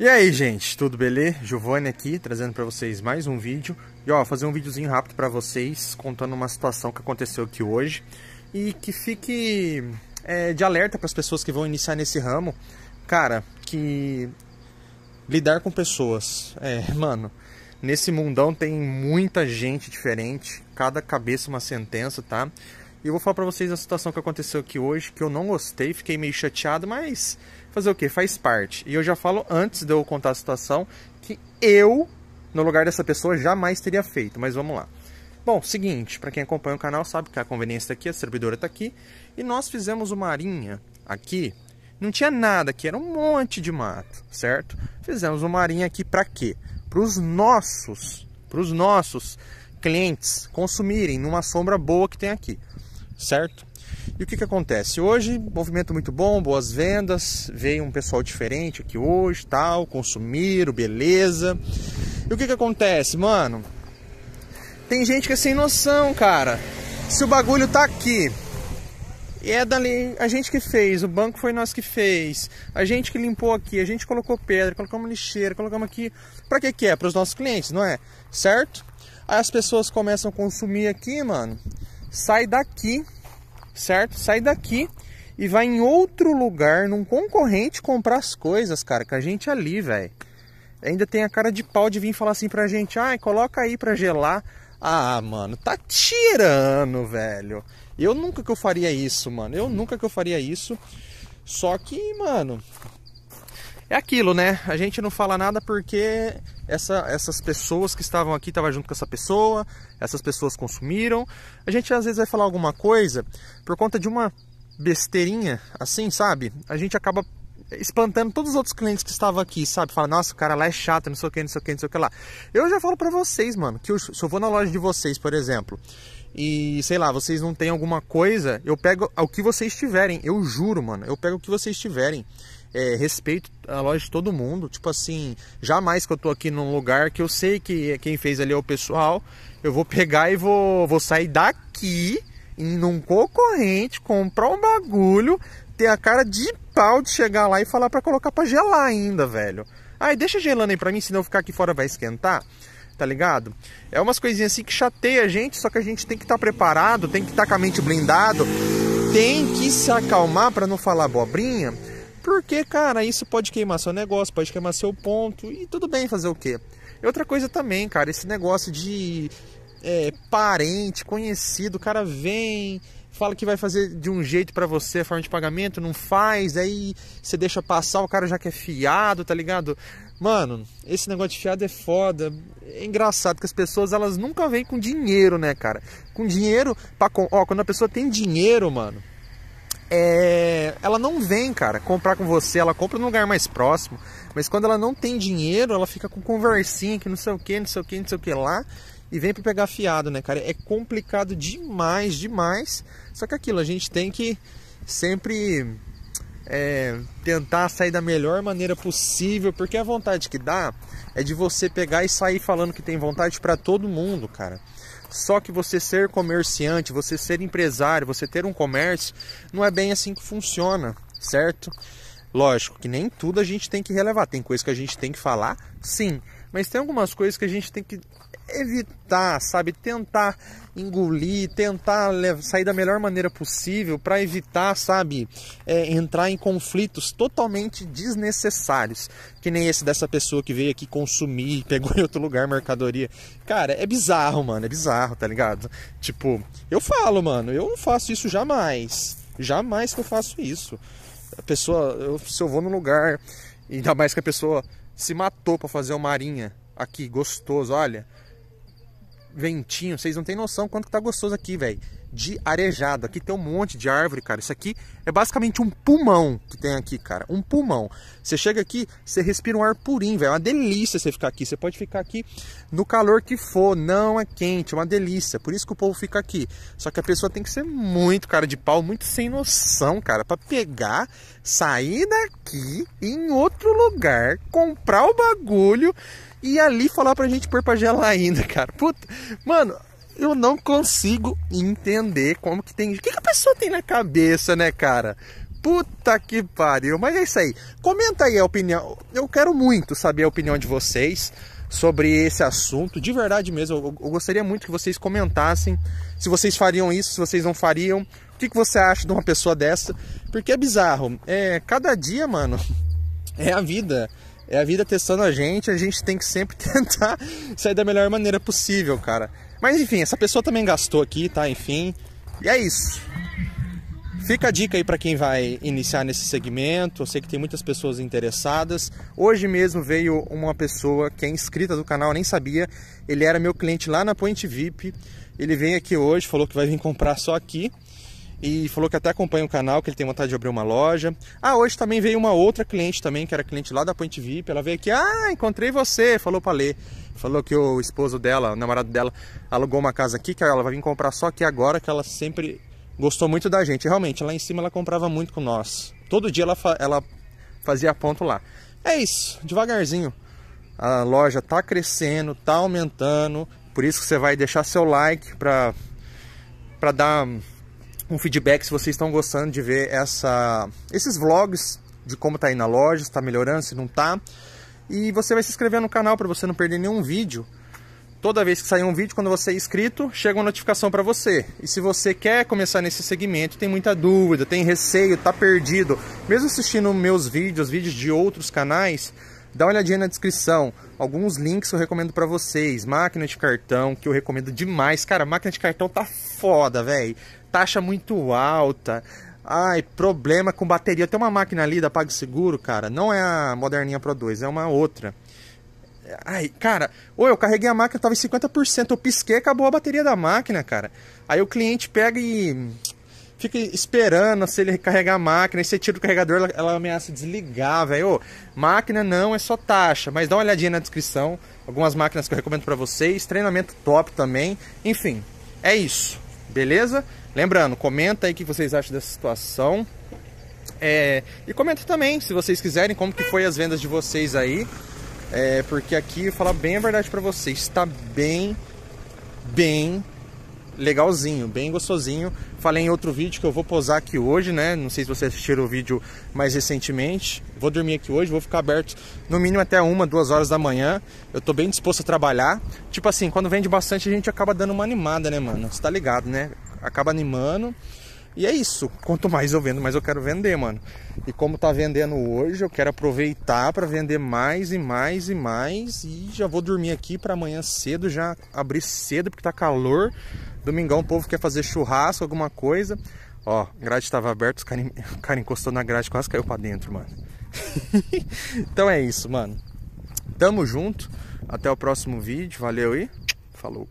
E aí, gente, tudo beleza? Giovanni aqui, trazendo para vocês mais um vídeo. E ó, fazer um videozinho rápido para vocês, contando uma situação que aconteceu aqui hoje e que fique é, de alerta para as pessoas que vão iniciar nesse ramo. Cara, que lidar com pessoas, é, mano, nesse mundão tem muita gente diferente, cada cabeça uma sentença, tá? E eu vou falar para vocês a situação que aconteceu aqui hoje, que eu não gostei, fiquei meio chateado, mas fazer o que? Faz parte. E eu já falo antes de eu contar a situação que eu, no lugar dessa pessoa, jamais teria feito, mas vamos lá. Bom, seguinte, para quem acompanha o canal sabe que a conveniência tá aqui, a servidora está aqui, e nós fizemos uma arinha aqui, não tinha nada aqui, era um monte de mato, certo? Fizemos uma arinha aqui para quê? Para os nossos, para os nossos clientes consumirem numa sombra boa que tem aqui certo? E o que, que acontece? Hoje, movimento muito bom, boas vendas, veio um pessoal diferente aqui hoje, tal, consumiram, beleza. E o que, que acontece, mano? Tem gente que é sem noção, cara. Se o bagulho tá aqui, e é dali, a gente que fez, o banco foi nós que fez, a gente que limpou aqui, a gente colocou pedra, colocamos lixeira, colocamos aqui. Pra que que é? Para os nossos clientes, não é? Certo? Aí as pessoas começam a consumir aqui, mano sai daqui, certo? Sai daqui e vai em outro lugar, num concorrente, comprar as coisas, cara, que a gente ali, velho. Ainda tem a cara de pau de vir falar assim pra gente, ai, ah, coloca aí pra gelar. Ah, mano, tá tirando, velho. Eu nunca que eu faria isso, mano. Eu nunca que eu faria isso. Só que, mano, é aquilo, né? A gente não fala nada porque essa, essas pessoas que estavam aqui estavam junto com essa pessoa, essas pessoas consumiram. A gente às vezes vai falar alguma coisa por conta de uma besteirinha, assim, sabe? A gente acaba espantando todos os outros clientes que estavam aqui, sabe? Fala, nossa, o cara lá é chato, não sei o que, não sei o que, não sei o que lá. Eu já falo pra vocês, mano, que eu, se eu vou na loja de vocês, por exemplo, e sei lá, vocês não têm alguma coisa, eu pego o que vocês tiverem, eu juro, mano, eu pego o que vocês tiverem é, respeito a loja de todo mundo. Tipo assim, jamais que eu tô aqui num lugar que eu sei que quem fez ali é o pessoal, eu vou pegar e vou, vou sair daqui em um concorrente, comprar um bagulho, ter a cara de pau de chegar lá e falar para colocar para gelar ainda, velho. Ai, deixa gelando aí pra mim, senão eu ficar aqui fora vai esquentar tá ligado? É umas coisinhas assim que chateia a gente, só que a gente tem que estar tá preparado, tem que estar tá com a mente blindado, tem que se acalmar para não falar abobrinha, porque, cara, isso pode queimar seu negócio, pode queimar seu ponto e tudo bem fazer o quê? E outra coisa também, cara, esse negócio de é, parente, conhecido, o cara vem, fala que vai fazer de um jeito para você a forma de pagamento, não faz, aí você deixa passar, o cara já quer é fiado, tá ligado? Mano, esse negócio de fiado é foda. É engraçado que as pessoas elas nunca vêm com dinheiro, né, cara? Com dinheiro para, ó, quando a pessoa tem dinheiro, mano, é, ela não vem, cara, comprar com você, ela compra no lugar mais próximo, mas quando ela não tem dinheiro, ela fica com conversinha que não sei o que, não sei o que, não sei o que lá, e vem para pegar fiado, né, cara? É complicado demais, demais. Só que é aquilo, a gente tem que sempre é, tentar sair da melhor maneira possível, porque a vontade que dá é de você pegar e sair falando que tem vontade para todo mundo, cara. Só que você ser comerciante, você ser empresário, você ter um comércio, não é bem assim que funciona, certo? Lógico que nem tudo a gente tem que relevar, tem coisas que a gente tem que falar, sim, mas tem algumas coisas que a gente tem que evitar, sabe? Tentar engolir, tentar sair da melhor maneira possível para evitar, sabe? É, entrar em conflitos totalmente desnecessários. Que nem esse dessa pessoa que veio aqui consumir, pegou em outro lugar mercadoria. Cara, é bizarro, mano. É bizarro, tá ligado? Tipo, eu falo, mano, eu não faço isso jamais. Jamais que eu faço isso. A pessoa, eu, se eu vou no lugar, ainda mais que a pessoa se matou para fazer uma marinha aqui, gostoso, olha ventinho, vocês não tem noção quanto que tá gostoso aqui, velho. De arejado. Aqui tem um monte de árvore, cara. Isso aqui é basicamente um pulmão que tem aqui, cara. Um pulmão. Você chega aqui, você respira um ar purinho, velho. É uma delícia você ficar aqui. Você pode ficar aqui no calor que for. Não é quente, é uma delícia. Por isso que o povo fica aqui. Só que a pessoa tem que ser muito cara de pau, muito sem noção, cara, para pegar, sair daqui em outro lugar, comprar o bagulho e ali falar pra gente pôr pra gelar ainda, cara. Puta, mano, eu não consigo entender como que tem. O que, que a pessoa tem na cabeça, né, cara? Puta que pariu, mas é isso aí. Comenta aí a opinião. Eu quero muito saber a opinião de vocês sobre esse assunto. De verdade mesmo, eu, eu, gostaria muito que vocês comentassem se vocês fariam isso, se vocês não fariam. O que, que você acha de uma pessoa dessa? Porque é bizarro. É, cada dia, mano, é a vida. É a vida testando a gente, a gente tem que sempre tentar sair da melhor maneira possível, cara. Mas enfim, essa pessoa também gastou aqui, tá? Enfim. E é isso. Fica a dica aí para quem vai iniciar nesse segmento. Eu sei que tem muitas pessoas interessadas. Hoje mesmo veio uma pessoa que é inscrita do canal, nem sabia. Ele era meu cliente lá na Point VIP. Ele vem aqui hoje, falou que vai vir comprar só aqui e falou que até acompanha o canal, que ele tem vontade de abrir uma loja. Ah, hoje também veio uma outra cliente também, que era cliente lá da Point VIP, ela veio aqui, ah, encontrei você, falou pra ler. Falou que o esposo dela, o namorado dela, alugou uma casa aqui, que ela vai vir comprar só aqui agora, que ela sempre gostou muito da gente. Realmente, lá em cima ela comprava muito com nós. Todo dia ela, ela fazia ponto lá. É isso, devagarzinho. A loja tá crescendo, tá aumentando, por isso que você vai deixar seu like pra, pra dar um feedback se vocês estão gostando de ver essa, esses vlogs de como tá aí na loja, se tá melhorando, se não tá. E você vai se inscrever no canal para você não perder nenhum vídeo. Toda vez que sair um vídeo, quando você é inscrito, chega uma notificação para você. E se você quer começar nesse segmento, tem muita dúvida, tem receio, tá perdido, mesmo assistindo meus vídeos, vídeos de outros canais, Dá uma olhadinha na descrição, alguns links eu recomendo para vocês, máquina de cartão, que eu recomendo demais. Cara, máquina de cartão tá foda, velho. Taxa muito alta. Ai, problema com bateria. Tem uma máquina ali da PagSeguro, cara, não é a moderninha Pro 2, é uma outra. Ai, cara, ou eu carreguei a máquina, tava em 50%, eu pisquei, acabou a bateria da máquina, cara. Aí o cliente pega e fica esperando se ele recarregar a máquina, e você tira o carregador, ela, ela ameaça desligar, velho. Máquina não, é só taxa, mas dá uma olhadinha na descrição, algumas máquinas que eu recomendo para vocês, treinamento top também, enfim, é isso, beleza? Lembrando, comenta aí o que vocês acham dessa situação. É, e comenta também, se vocês quiserem, como que foi as vendas de vocês aí. É, porque aqui, eu falar bem a verdade para vocês, está bem, bem legalzinho, bem gostosinho. Falei em outro vídeo que eu vou posar aqui hoje, né? Não sei se vocês assistiram o vídeo mais recentemente. Vou dormir aqui hoje, vou ficar aberto no mínimo até uma, duas horas da manhã. Eu tô bem disposto a trabalhar. Tipo assim, quando vende bastante a gente acaba dando uma animada, né, mano? Você tá ligado, né? Acaba animando. E é isso. Quanto mais eu vendo, mais eu quero vender, mano. E como tá vendendo hoje, eu quero aproveitar para vender mais e mais e mais. E já vou dormir aqui para amanhã cedo, já abrir cedo porque tá calor. Domingão o povo quer fazer churrasco, alguma coisa. Ó, grade estava aberta, os cara, o cara encostou na grade, quase caiu para dentro, mano. então é isso, mano. Tamo junto. Até o próximo vídeo. Valeu e falou.